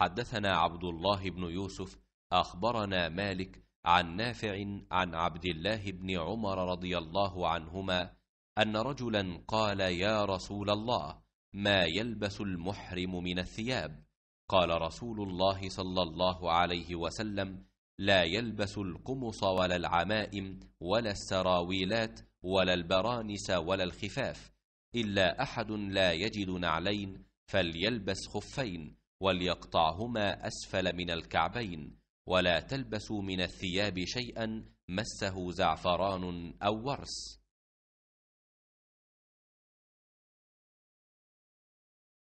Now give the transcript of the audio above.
حدثنا عبد الله بن يوسف اخبرنا مالك عن نافع عن عبد الله بن عمر رضي الله عنهما ان رجلا قال يا رسول الله ما يلبس المحرم من الثياب قال رسول الله صلى الله عليه وسلم لا يلبس القمص ولا العمائم ولا السراويلات ولا البرانس ولا الخفاف الا احد لا يجد نعلين فليلبس خفين وليقطعهما أسفل من الكعبين ولا تلبسوا من الثياب شيئا مسه زعفران أو ورس